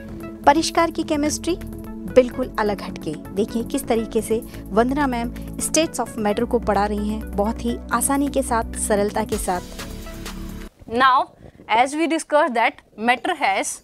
परिष्कार की केमिस्ट्री बिल्कुल अलग हटके देखिए किस तरीके से Vandana ma'am states of matter को पढ़ा रही हैं बहुत ही आसानी के साथ सरलता के साथ now as we discuss that matter has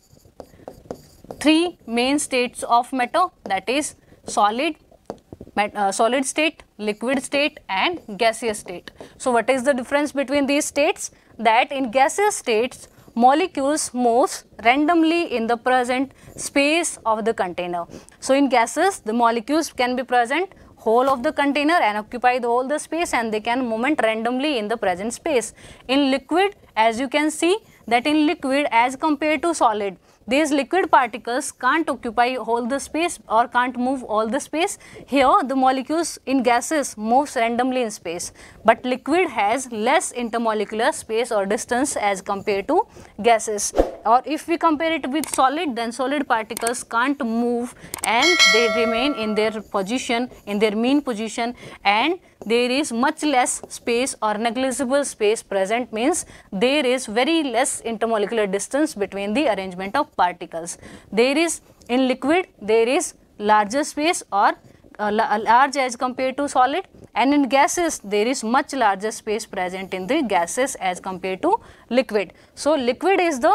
three main states of matter that is solid solid state liquid state and gaseous state so what is the difference between these states that in gaseous states molecules moves randomly in the present space of the container. So, in gases, the molecules can be present whole of the container and occupy the whole the space and they can moment randomly in the present space. In liquid, as you can see that in liquid as compared to solid, these liquid particles can't occupy all the space or can't move all the space. Here the molecules in gases moves randomly in space, but liquid has less intermolecular space or distance as compared to gases. Or if we compare it with solid, then solid particles can't move and they remain in their position, in their mean position and there is much less space or negligible space present means there is very less intermolecular distance between the arrangement of particles. There is in liquid there is larger space or uh, large as compared to solid and in gases there is much larger space present in the gases as compared to liquid. So, liquid is the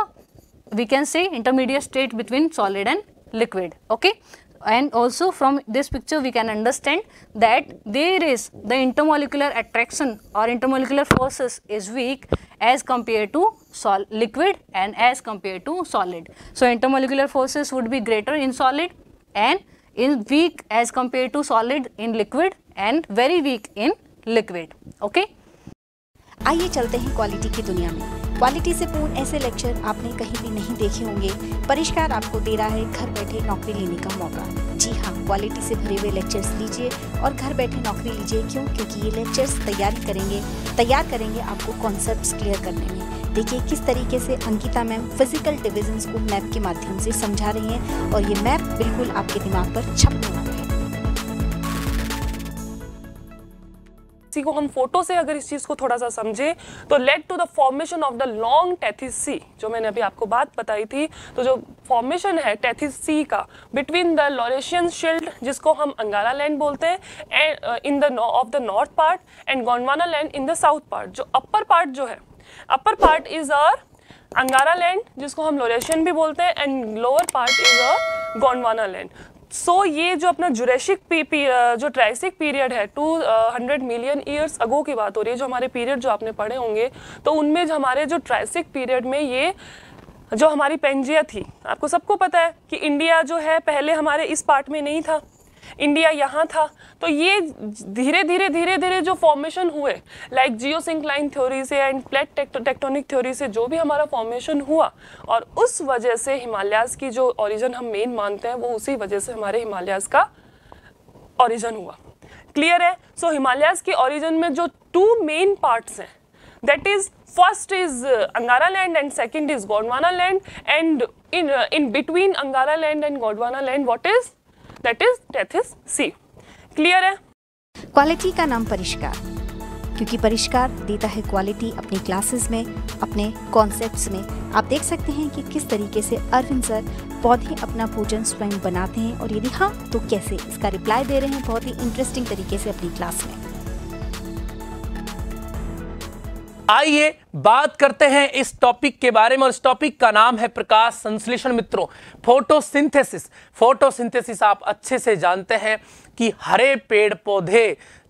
we can say intermediate state between solid and liquid. Okay and also from this picture we can understand that there is the intermolecular attraction or intermolecular forces is weak as compared to liquid and as compared to solid. So, intermolecular forces would be greater in solid and in weak as compared to solid in liquid and very weak in liquid. Okay? आइए चलते हैं quality की दुनिया में quality से पूर्ण ऐसे lecture आपने कहीं भी नहीं देखे होंगे परिष्कार आपको दे रहा है घर बैठे नौकरी लेने का मौका जी हाँ क्वालिटी से भरे हुए लेक्चर्स लीजिए और घर बैठे नौकरी लीजिए क्यों क्योंकि ये लेक्चर्स तैयार करेंगे तैयार करेंगे आपको कॉन्सेप्ट क्लियर करने में देखिए किस तरीके से अंकिता मैम फिजिकल डिविजन्स को मैप के माध्यम से समझा रही हैं और ये मैप बिल्कुल आपके दिमाग पर छपने वाला सी को हम फोटो से अगर इस चीज़ को थोड़ा सा समझे तो let to the formation of the long Tethys sea जो मैंने अभी आपको बात बताई थी तो जो फॉर्मेशन है टेथिस सी का बिटवीन द लॉरेशियन शील्ड जिसको हम अंगारा लैंड बोलते हैं in the of the north part and Gondwana land in the south part जो अपर पार्ट जो है upper part is our Angara land जिसको हम लोरेशियन भी बोलते हैं and lower part is a Gondwana land so so, ये जो अपना जुरैशिक जो ट्राइसिक पीरियड है two hundred million years ago की बात हो रही है जो हमारे पीरियड जो आपने पढ़े होंगे तो उनमें जो हमारे जो ट्राइसिक पीरियड में ये जो हमारी पेंजिया थी आपको सबको पता है कि इंडिया जो है पहले हमारे इस पार्ट में नहीं था इंडिया यहाँ था तो ये धीरे धीरे धीरे धीरे जो फॉर्मेशन हुए लाइक जियो लाइन थ्योरी से एंड प्लेट टेक्टोनिक थ्योरी से जो भी हमारा फॉर्मेशन हुआ और उस वजह से हिमालयाज की जो ओरिजन हम मेन मानते हैं वो उसी वजह से हमारे हिमालयाज का ओरिजन हुआ क्लियर है सो so, हिमालयाज की ओरिजन में जो टू मेन पार्ट्स हैं that is first is Angara land and second is Gondwana land and in in between Angara land and Gondwana land what is that is Tethys is sea clear है quality का नाम परिष्कार क्योंकि परिष्कार देता है क्वालिटी अपनी क्लासेस में अपने कॉन्सेप्ट्स में आप देख सकते हैं कि किस तरीके से अरविंद सर पौधे अपना भोजन स्वयं बनाते हैं और यदि हाँ तो कैसे इसका रिप्लाई दे रहे हैं बहुत ही इंटरेस्टिंग तरीके से अपनी क्लास में आइए बात करते हैं इस टॉपिक के बारे में और इस टॉपिक का नाम है प्रकाश संश्लेषण मित्रों फोटोसिंथेसिस फोटोसिंथेसिस आप अच्छे से जानते हैं कि हरे पेड़ पौधे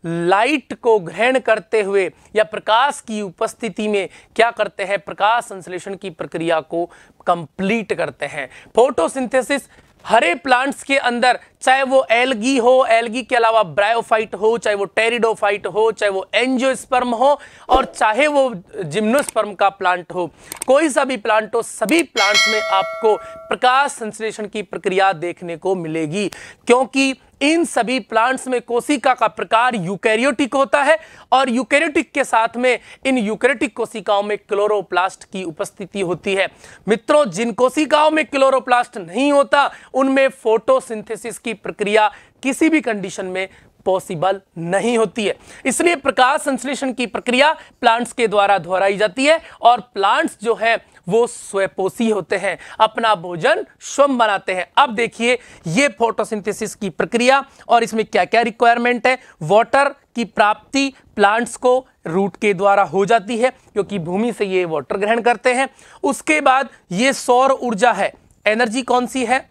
लाइट को ग्रहण करते हुए या प्रकाश की उपस्थिति में क्या करते हैं प्रकाश संश्लेषण की प्रक्रिया को कंप्लीट करते हैं फोटोसिंथेसिस हरे प्लांट्स के अंदर चाहे वो एलगी हो एलगी के अलावा ब्रायोफाइट हो चाहे वो टेरिडोफाइट हो चाहे वो एंजियोस्पर्म हो और चाहे वो जिम्नोस्पर्म का प्लांट हो कोई सा भी प्लांट हो सभी प्लांट्स में आपको प्रकाश संश्लेषण की प्रक्रिया देखने को मिलेगी क्योंकि इन सभी प्लांट्स में कोशिका का प्रकार यूकैरियोटिक होता है और यूकैरियोटिक के साथ में इन यूकैरियोटिक कोशिकाओं में क्लोरोप्लास्ट की उपस्थिति होती है मित्रों जिन कोशिकाओं में क्लोरोप्लास्ट नहीं होता उनमें फोटोसिंथेसिस की प्रक्रिया किसी भी कंडीशन में पॉसिबल नहीं होती है इसलिए प्रकाश संश्लेषण की प्रक्रिया प्लांट्स के द्वारा दोहराई जाती है और प्लांट्स जो है वो स्वयपोषी होते हैं अपना भोजन स्वयं बनाते हैं अब देखिए ये फोटोसिंथेसिस की प्रक्रिया और इसमें क्या क्या रिक्वायरमेंट है वाटर की प्राप्ति प्लांट्स को रूट के द्वारा हो जाती है क्योंकि भूमि से ये वाटर ग्रहण करते हैं उसके बाद ये सौर ऊर्जा है एनर्जी कौन सी है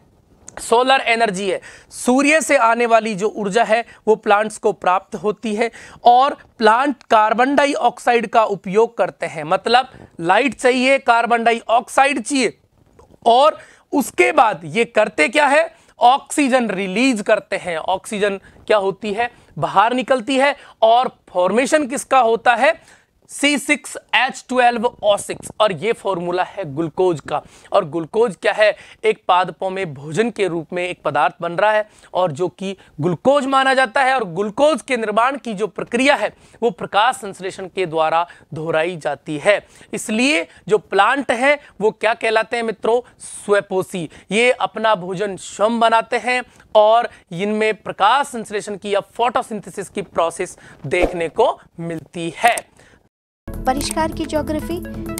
सोलर एनर्जी है सूर्य से आने वाली जो ऊर्जा है वो प्लांट्स को प्राप्त होती है और प्लांट कार्बन डाइऑक्साइड का उपयोग करते हैं मतलब लाइट चाहिए कार्बन डाइऑक्साइड चाहिए और उसके बाद ये करते क्या है ऑक्सीजन रिलीज करते हैं ऑक्सीजन क्या होती है बाहर निकलती है और फॉर्मेशन किसका होता है C six H twelve O six और ये फॉर्मूला है ग्लूकोज का और ग्लूकोज क्या है एक पादपों में भोजन के रूप में एक पदार्थ बन रहा है और जो कि ग्लूकोज माना जाता है और ग्लूकोज के निर्माण की जो प्रक्रिया है वो प्रकाश संश्लेषण के द्वारा दोहराई जाती है इसलिए जो प्लांट है वो क्या कहलाते हैं मित्रों स्वेपोसी ये अपना भोजन स्वयं बनाते हैं और इनमें प्रकाश संश्लेषण की या फोटोसिंथेसिस की प्रोसेस देखने को मिलती है परिष्कार की ज्योग्राफी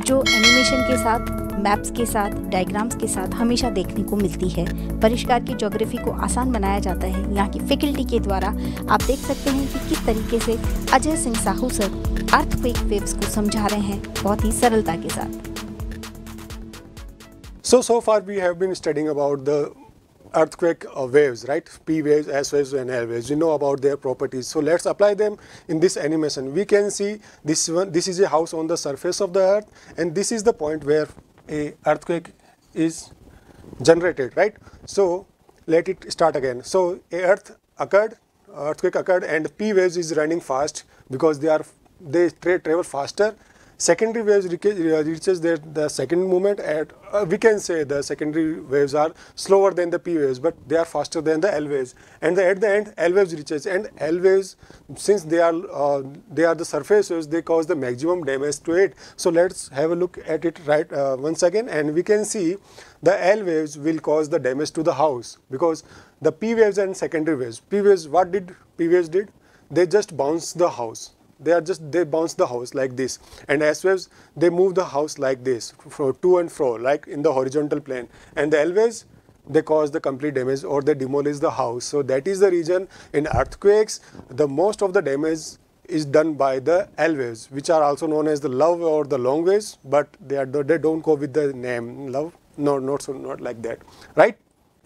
जो एनिमेशन के साथ मैप्स के साथ डायग्राम्स के साथ हमेशा देखने को मिलती है परिष्कार की ज्योग्राफी को आसान बनाया जाता है यहाँ की फैकल्टी के द्वारा आप देख सकते हैं कि किस तरीके से Ajay Singh Sahu sir earthquake waves को समझा रहे हैं बहुत ही सरलता के साथ So, so far we have been studying about the earthquake waves, right? P waves, S waves and L waves. We know about their properties. So let's apply them in this animation. We can see this one, this is a house on the surface of the earth and this is the point where a earthquake is generated, right? So let it start again. So a earth occurred, earthquake occurred and P waves is running fast because they are, they tra travel faster secondary waves uh, reaches their, the second moment at, uh, we can say the secondary waves are slower than the P waves, but they are faster than the L waves. And the, at the end, L waves reaches, and L waves, since they are, uh, they are the surface waves, they cause the maximum damage to it. So let's have a look at it right uh, once again, and we can see the L waves will cause the damage to the house because the P waves and secondary waves, P waves, what did P waves did? They just bounce the house they are just they bounce the house like this and s waves they move the house like this fro, to and fro like in the horizontal plane and the l waves they cause the complete damage or they demolish the house so that is the reason in earthquakes the most of the damage is done by the L waves, which are also known as the love or the long waves, but they are they don't go with the name love. No, not so not like that, right?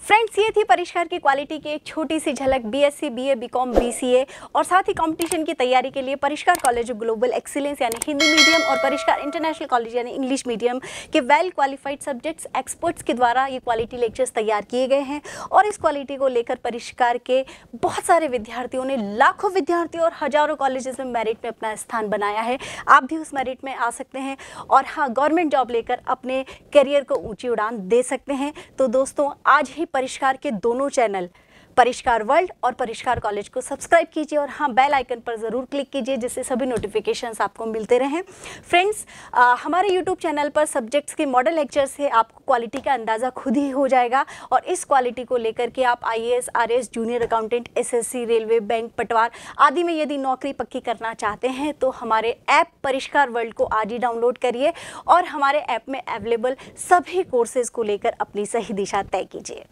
Friends ये थी परिष्कार की quality की एक छोटी सी झलक BSc BA BCom BCA और साथ ही कंपटीशन की तैयारी के लिए परिष्कार कॉलेज ऑफ ग्लोबल एक्सीलेंस यानी हिंदी मीडियम और परिष्कार इंटरनेशनल कॉलेज यानी इंग्लिश मीडियम के वेल क्वालिफाइड सब्जेक्ट्स एक्सपर्ट्स के द्वारा ये क्वालिटी लेक्चर्स तैयार किए गए हैं और इस क्वालिटी को लेकर परिष्कार के बहुत सारे विद्यार्थियों ने लाखों विद्यार्थियों और हज़ारों कॉलेजेस में मेरिट में अपना स्थान बनाया है आप भी उस मेरिट में आ सकते हैं और हाँ गवर्नमेंट जॉब लेकर अपने करियर को ऊँची उड़ान दे सकते हैं तो दोस्तों आज ही परिष्कार के दोनों चैनल परिष्कार वर्ल्ड और परिष्कार कॉलेज को सब्सक्राइब कीजिए और हाँ बेल आइकन पर ज़रूर क्लिक कीजिए जिससे सभी नोटिफिकेशंस आपको मिलते रहें फ्रेंड्स हमारे यूट्यूब चैनल पर सब्जेक्ट्स के मॉडल लेक्चर से आपको क्वालिटी का अंदाज़ा खुद ही हो जाएगा और इस क्वालिटी को लेकर के आप I S R S junior accountant S S C railway bank पटवार आदि में यदि नौकरी पक्की करना चाहते हैं तो हमारे ऐप परिष्कार वर्ल्ड को आज ही डाउनलोड करिए और हमारे ऐप में अवेलेबल सभी कोर्सेज़ को लेकर अपनी सही दिशा तय कीजिए